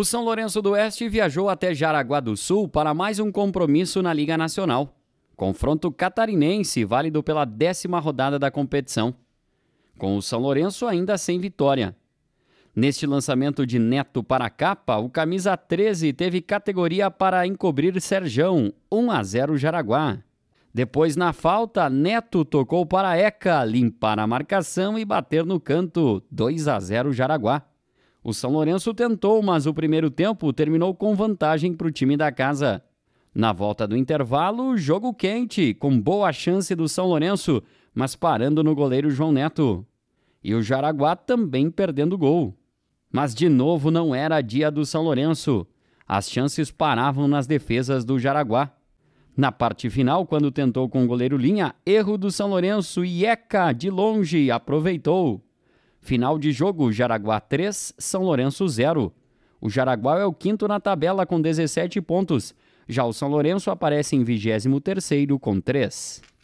O São Lourenço do Oeste viajou até Jaraguá do Sul para mais um compromisso na Liga Nacional. Confronto catarinense, válido pela décima rodada da competição. Com o São Lourenço ainda sem vitória. Neste lançamento de Neto para a capa, o camisa 13 teve categoria para encobrir Serjão, 1 a 0 Jaraguá. Depois, na falta, Neto tocou para Eca limpar a marcação e bater no canto, 2 a 0 Jaraguá. O São Lourenço tentou, mas o primeiro tempo terminou com vantagem para o time da casa. Na volta do intervalo, jogo quente, com boa chance do São Lourenço, mas parando no goleiro João Neto. E o Jaraguá também perdendo gol. Mas de novo não era dia do São Lourenço. As chances paravam nas defesas do Jaraguá. Na parte final, quando tentou com o goleiro Linha, erro do São Lourenço e Eca, de longe, aproveitou. Final de jogo: Jaraguá 3, São Lourenço 0. O Jaraguá é o quinto na tabela com 17 pontos. Já o São Lourenço aparece em 23º com 3.